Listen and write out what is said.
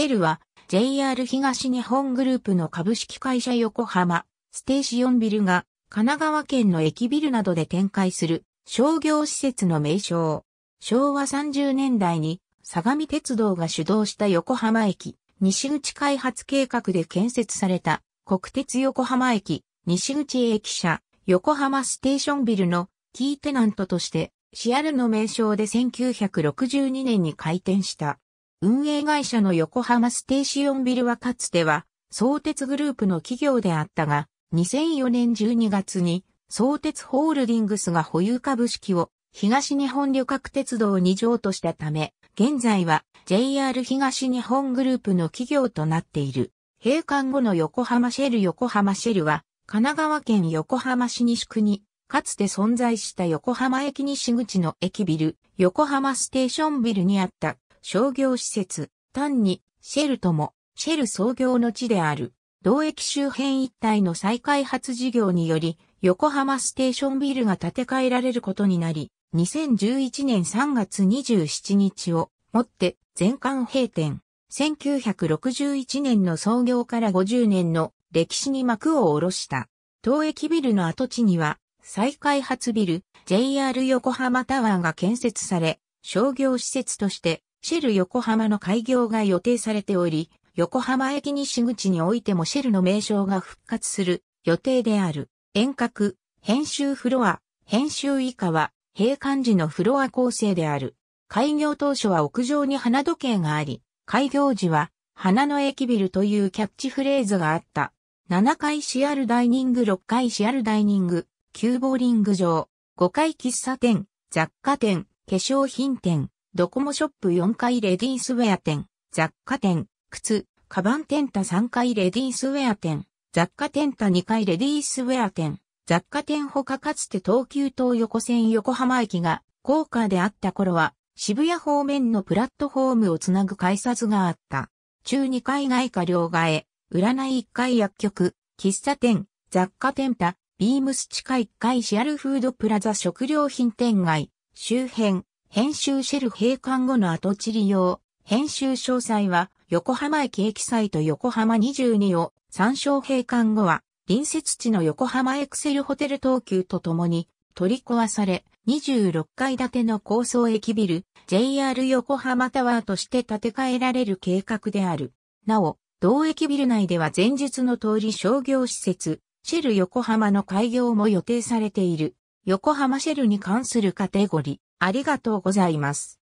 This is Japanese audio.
シルは JR 東日本グループの株式会社横浜ステーションビルが神奈川県の駅ビルなどで展開する商業施設の名称。昭和30年代に相模鉄道が主導した横浜駅西口開発計画で建設された国鉄横浜駅西口駅舎横浜ステーションビルのキーテナントとしてシアルの名称で1962年に開店した。運営会社の横浜ステーシオンビルはかつては、相鉄グループの企業であったが、2004年12月に、相鉄ホールディングスが保有株式を東日本旅客鉄道に譲渡したため、現在は JR 東日本グループの企業となっている。閉館後の横浜シェル横浜シェルは、神奈川県横浜市西区に、かつて存在した横浜駅西口の駅ビル、横浜ステーションビルにあった商業施設、単にシェルとも、シェル創業の地である、同駅周辺一帯の再開発事業により、横浜ステーションビルが建て替えられることになり、2011年3月27日をもって全館閉店。1961年の創業から50年の歴史に幕を下ろした。当駅ビルの跡地には再開発ビル JR 横浜タワーが建設され、商業施設としてシェル横浜の開業が予定されており、横浜駅西口においてもシェルの名称が復活する予定である。遠隔、編集フロア、編集以下は、閉館時のフロア構成である。開業当初は屋上に花時計があり、開業時は、花の駅ビルというキャッチフレーズがあった。7階シアルダイニング、6階シアルダイニング、9ボーリング場、5階喫茶店、雑貨店、化粧品店、ドコモショップ4階レディースウェア店、雑貨店、靴、カバン店タ3階レディースウェア店、雑貨店タ2階レディースウェア店、雑貨店ほかかつて東急東横線横浜駅が高架であった頃は、渋谷方面のプラットフォームをつなぐ改札があった。中2階外貨両替、占い1階薬局、喫茶店、雑貨店多、ビームス地下1階シアルフードプラザ食料品店街、周辺、編集シェル閉館後の跡地利用、編集詳細は横浜駅駅サイト横浜22を参照閉館後は隣接地の横浜エクセルホテル東急とともに取り壊され26階建ての高層駅ビル JR 横浜タワーとして建て替えられる計画である。なお、同駅ビル内では前述の通り商業施設、シェル横浜の開業も予定されている。横浜シェルに関するカテゴリー。ありがとうございます。